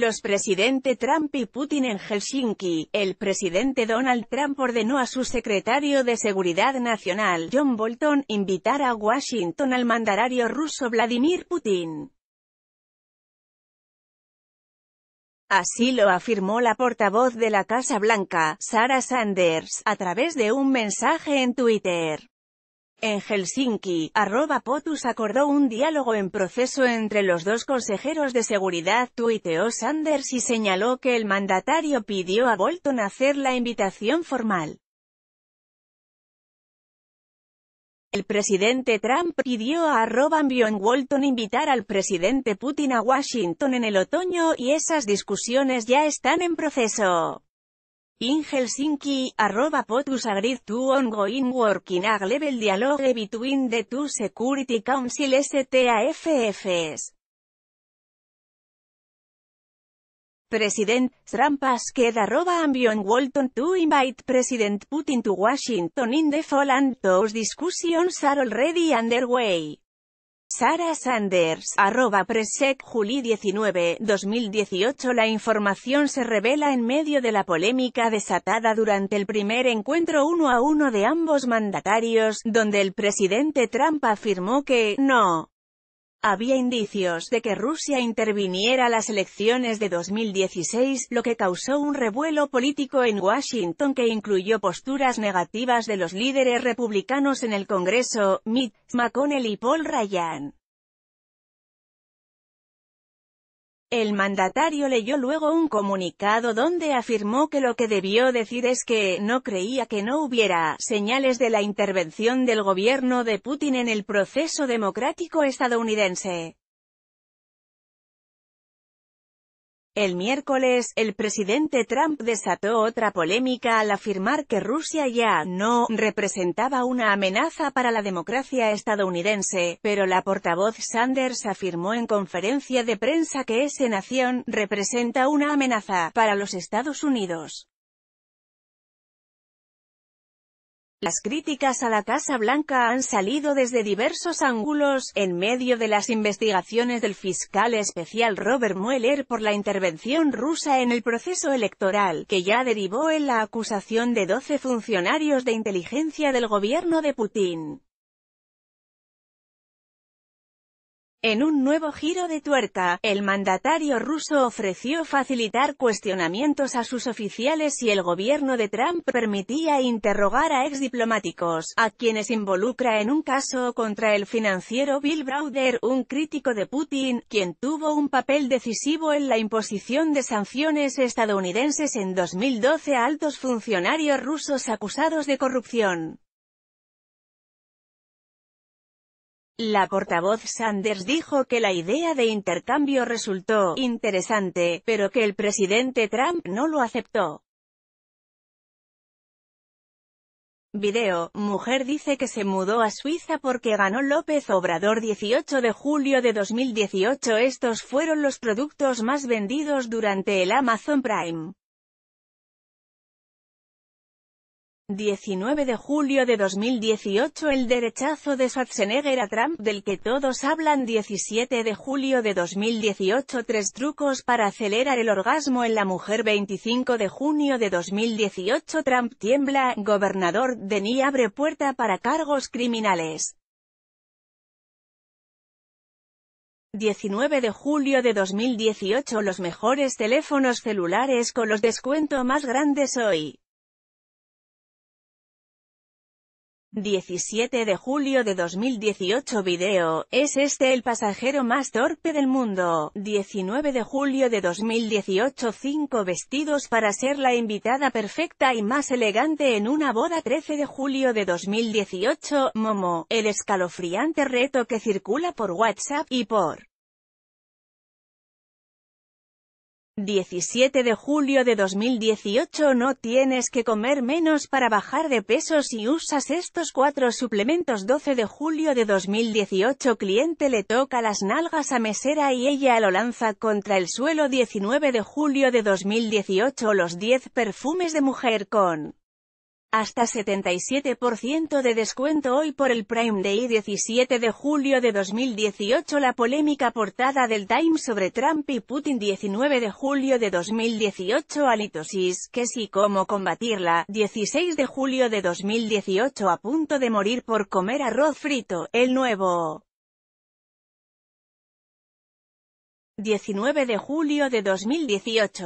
Los presidente Trump y Putin en Helsinki, el presidente Donald Trump ordenó a su secretario de Seguridad Nacional, John Bolton, invitar a Washington al mandarario ruso Vladimir Putin. Así lo afirmó la portavoz de la Casa Blanca, Sarah Sanders, a través de un mensaje en Twitter. En Helsinki, arroba POTUS acordó un diálogo en proceso entre los dos consejeros de seguridad tuiteó Sanders y señaló que el mandatario pidió a Bolton hacer la invitación formal. El presidente Trump pidió a arroba Walton invitar al presidente Putin a Washington en el otoño y esas discusiones ya están en proceso. In Helsinki, arroba POTUS agreed to ongoing working ag level dialogue between the two security council STAFFs. President Trump asked arroba Ambion Walton to invite President Putin to Washington in the fall and those discussions are already underway. Sarah Sanders, arroba Presec Juli 19, 2018 La información se revela en medio de la polémica desatada durante el primer encuentro uno a uno de ambos mandatarios, donde el presidente Trump afirmó que, no, había indicios de que Rusia interviniera a las elecciones de 2016, lo que causó un revuelo político en Washington que incluyó posturas negativas de los líderes republicanos en el Congreso, Mitt McConnell y Paul Ryan. El mandatario leyó luego un comunicado donde afirmó que lo que debió decir es que no creía que no hubiera señales de la intervención del gobierno de Putin en el proceso democrático estadounidense. El miércoles, el presidente Trump desató otra polémica al afirmar que Rusia ya no representaba una amenaza para la democracia estadounidense, pero la portavoz Sanders afirmó en conferencia de prensa que esa nación representa una amenaza para los Estados Unidos. Las críticas a la Casa Blanca han salido desde diversos ángulos, en medio de las investigaciones del fiscal especial Robert Mueller por la intervención rusa en el proceso electoral, que ya derivó en la acusación de 12 funcionarios de inteligencia del gobierno de Putin. En un nuevo giro de tuerca, el mandatario ruso ofreció facilitar cuestionamientos a sus oficiales y el gobierno de Trump permitía interrogar a exdiplomáticos, a quienes involucra en un caso contra el financiero Bill Browder, un crítico de Putin, quien tuvo un papel decisivo en la imposición de sanciones estadounidenses en 2012 a altos funcionarios rusos acusados de corrupción. La portavoz Sanders dijo que la idea de intercambio resultó «interesante», pero que el presidente Trump no lo aceptó. Video, mujer dice que se mudó a Suiza porque ganó López Obrador 18 de julio de 2018 Estos fueron los productos más vendidos durante el Amazon Prime. 19 de julio de 2018 El derechazo de Schwarzenegger a Trump del que todos hablan 17 de julio de 2018 Tres trucos para acelerar el orgasmo en la mujer 25 de junio de 2018 Trump tiembla, gobernador de abre puerta para cargos criminales 19 de julio de 2018 Los mejores teléfonos celulares con los descuento más grandes hoy 17 de julio de 2018 Video, ¿es este el pasajero más torpe del mundo? 19 de julio de 2018 5 vestidos para ser la invitada perfecta y más elegante en una boda 13 de julio de 2018 Momo, el escalofriante reto que circula por WhatsApp y por 17 de julio de 2018 No tienes que comer menos para bajar de peso si usas estos cuatro suplementos 12 de julio de 2018 Cliente le toca las nalgas a mesera y ella lo lanza contra el suelo 19 de julio de 2018 Los 10 perfumes de mujer con hasta 77% de descuento hoy por el Prime Day 17 de julio de 2018 La polémica portada del Time sobre Trump y Putin 19 de julio de 2018 Alitosis, que sí cómo combatirla, 16 de julio de 2018 A punto de morir por comer arroz frito, el nuevo... 19 de julio de 2018